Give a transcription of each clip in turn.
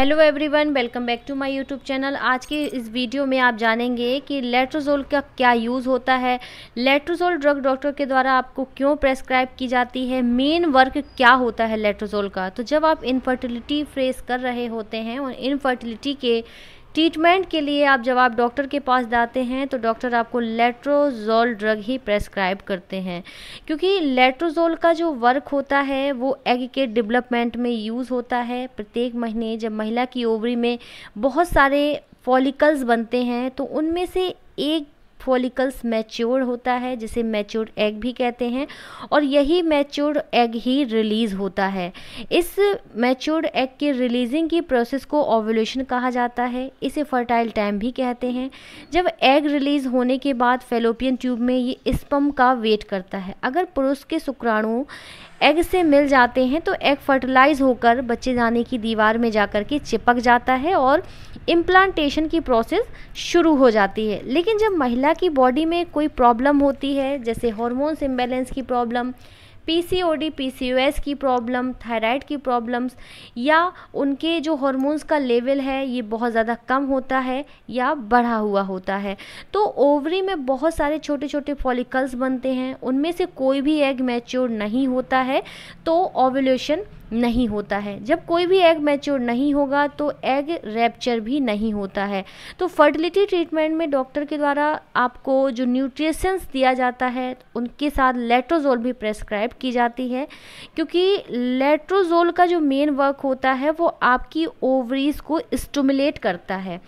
hello everyone welcome back to my YouTube channel आज के इस वीडियो में आप जानेंगे कि लेट्रोजोल का क्या यूज़ होता है लेट्रोजोल ड्रग डॉक्टर के द्वारा आपको क्यों प्रेस्क्राइब की जाती है मेन वर्क क्या होता है लेट्रोजोल का तो जब आप इनफर्टिलिटी फेस कर रहे होते हैं और इनफर्टिलिटी के ट्रीटमेंट के लिए आप जब आप डॉक्टर के पास जाते हैं तो डॉक्टर आपको लेट्रोजोल ड्रग ही प्रेस्क्राइब करते हैं क्योंकि लेट्रोजोल का जो वर्क होता है वो एग के डेवलपमेंट में यूज़ होता है प्रत्येक महीने जब महिला की ओवरी में बहुत सारे फॉलिकल्स बनते हैं तो उनमें से एक फॉलिकल्स मैच्योर होता है जिसे मैच्योर एग भी कहते हैं और यही मैच्योर एग ही रिलीज़ होता है इस मैच्योर एग के रिलीजिंग की प्रोसेस को ओवोल्यूशन कहा जाता है इसे फर्टाइल टाइम भी कहते हैं जब एग रिलीज़ होने के बाद फेलोपियन ट्यूब में ये स्पम का वेट करता है अगर पुरुष के शुक्राणु एग से मिल जाते हैं तो एग फर्टिलाइज होकर बच्चे जाने की दीवार में जाकर के चिपक जाता है और इम्प्लांटेशन की प्रोसेस शुरू हो जाती है लेकिन जब महिला की बॉडी में कोई प्रॉब्लम होती है जैसे हॉर्मोन्स इम्बेलेंस की प्रॉब्लम पीसीओडी पीसीओएस की प्रॉब्लम थायराइड की प्रॉब्लम्स या उनके जो हॉर्मोन्स का लेवल है ये बहुत ज़्यादा कम होता है या बढ़ा हुआ होता है तो ओवरी में बहुत सारे छोटे छोटे फॉलिकल्स बनते हैं उनमें से कोई भी एग मैच्योर नहीं होता है तो ओवल्यूशन नहीं होता है जब कोई भी एग मैच्योर नहीं होगा तो एग रैप्चर भी नहीं होता है तो फर्टिलिटी ट्रीटमेंट में डॉक्टर के द्वारा आपको जो न्यूट्रिशंस दिया जाता है उनके साथ लेट्रोजोल भी प्रेस्क्राइब की जाती है क्योंकि लेट्रोजोल का जो मेन वर्क होता है वो आपकी ओवरीज को स्टमुलेट करता है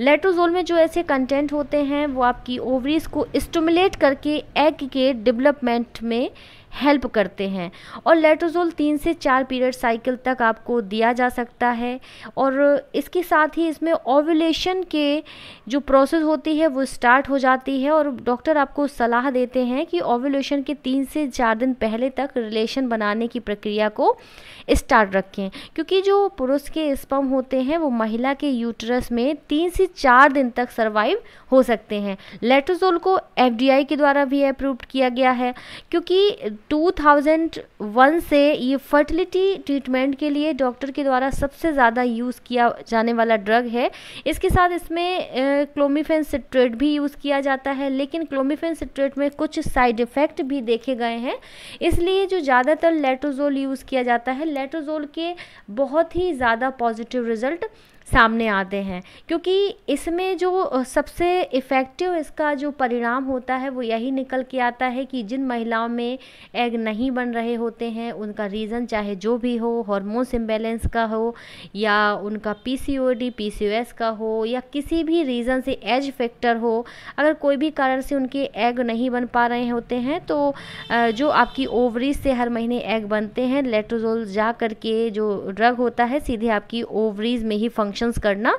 लेट्रोजोल में जो ऐसे कंटेंट होते हैं वो आपकी ओवरीज को स्टमुलेट करके एग के डेवलपमेंट में हेल्प करते हैं और लेट्रोजोल तीन से चार पीरियड साइकिल तक आपको दिया जा सकता है और इसके साथ ही इसमें ओव्यूलेशन के जो प्रोसेस होती है वो स्टार्ट हो जाती है और डॉक्टर आपको सलाह देते हैं कि ओव्यूलेशन के तीन से चार दिन पहले तक रिलेशन बनाने की प्रक्रिया को स्टार्ट रखें क्योंकि जो पुरुष के स्पम होते हैं वो महिला के यूटरस में तीन से चार दिन तक सर्वाइव हो सकते हैं लेट्रोजोल को एफ के द्वारा भी अप्रूव किया गया है क्योंकि 2001 से ये फर्टिलिटी ट्रीटमेंट के लिए डॉक्टर के द्वारा सबसे ज़्यादा यूज़ किया जाने वाला ड्रग है इसके साथ इसमें क्लोमिफेन सिट्रेट भी यूज़ किया जाता है लेकिन क्लोमिफेन सिट्रेट में कुछ साइड इफ़ेक्ट भी देखे गए हैं इसलिए जो ज़्यादातर लेटोजोल यूज़ किया जाता है लेटोजोल के बहुत ही ज़्यादा पॉजिटिव रिजल्ट सामने आते हैं क्योंकि इसमें जो सबसे इफ़ेक्टिव इसका जो परिणाम होता है वो यही निकल के आता है कि जिन महिलाओं में एग नहीं बन रहे होते हैं उनका रीज़न चाहे जो भी हो हॉर्मोन्स इम्बेलेंस का हो या उनका पीसीओडी पीसीओएस का हो या किसी भी रीज़न से एज फैक्टर हो अगर कोई भी कारण से उनके एग नहीं बन पा रहे होते हैं तो जो आपकी ओवरीज से हर महीने एग बनते हैं लेट्रोजोल जा करके जो ड्रग होता है सीधे आपकी ओवरीज में ही फंक्शन फंक्शंस करना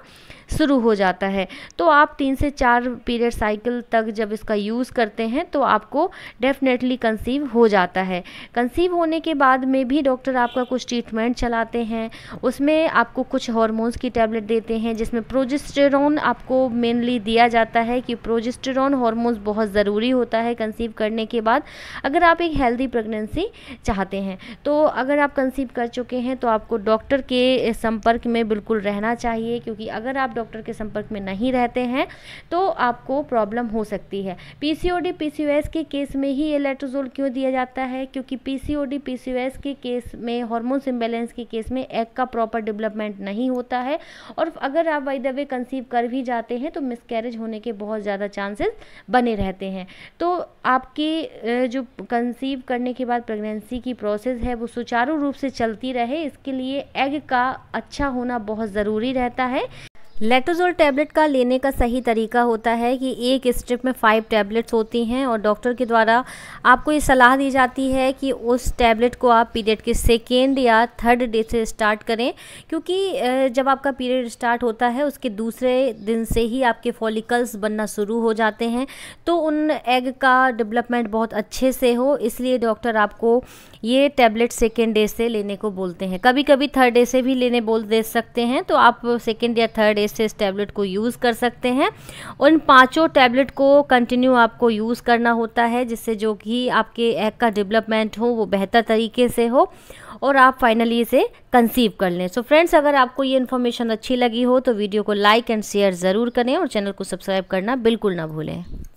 शुरू हो जाता है तो आप तीन से चार पीरियड साइकिल तक जब इसका यूज़ करते हैं तो आपको डेफिनेटली कंसीव हो जाता है कंसीव होने के बाद में भी डॉक्टर आपका कुछ ट्रीटमेंट चलाते हैं उसमें आपको कुछ हॉर्मोन्स की टैबलेट देते हैं जिसमें प्रोजेस्टेरॉन आपको मेनली दिया जाता है कि प्रोजेस्टेरॉन हॉर्मोन्स बहुत ज़रूरी होता है कंसीव करने के बाद अगर आप एक हेल्दी प्रेगनेंसी चाहते हैं तो अगर आप कंसीव कर चुके हैं तो आपको डॉक्टर के संपर्क में बिल्कुल रहना चाहिए चाहिए क्योंकि अगर आप डॉक्टर के संपर्क में नहीं रहते हैं तो आपको प्रॉब्लम हो सकती है पीसीओडी पीसीओएस के केस में ही एलेट्रोजोल क्यों दिया जाता है क्योंकि पीसीओडी पीसीओएस के केस में हार्मोन्स इम्बेलेंस के केस में एग का प्रॉपर डेवलपमेंट नहीं होता है और अगर आप वाई दवे कंसीव कर भी जाते हैं तो मिसकैरेज होने के बहुत ज़्यादा चांसेस बने रहते हैं तो आपके जो कंसीव करने के बाद प्रेगनेंसी की प्रोसेस है वो सुचारू रूप से चलती रहे इसके लिए एग का अच्छा होना बहुत ज़रूरी जारी रहता है लेटोजोल टैबलेट का लेने का सही तरीका होता है कि एक स्ट्रिप में फ़ाइव टैबलेट्स होती हैं और डॉक्टर के द्वारा आपको ये सलाह दी जाती है कि उस टैबलेट को आप पीरियड के सेकेंड या थर्ड डे से स्टार्ट करें क्योंकि जब आपका पीरियड स्टार्ट होता है उसके दूसरे दिन से ही आपके फॉलिकल्स बनना शुरू हो जाते हैं तो उन एग का डेवलपमेंट बहुत अच्छे से हो इसलिए डॉक्टर आपको ये टैबलेट सेकेंड डे से लेने को बोलते हैं कभी कभी थर्ड डे से भी लेने बोल दे सकते हैं तो आप सेकेंड या थर्ड डे से इस टैबलेट को यूज़ कर सकते हैं और इन टैबलेट को कंटिन्यू आपको यूज़ करना होता है जिससे जो कि आपके एग का डेवलपमेंट हो वो बेहतर तरीके से हो और आप फाइनली इसे कंसीव कर लें सो so फ्रेंड्स अगर आपको ये इन्फॉर्मेशन अच्छी लगी हो तो वीडियो को लाइक एंड शेयर ज़रूर करें और चैनल को सब्सक्राइब करना बिल्कुल ना भूलें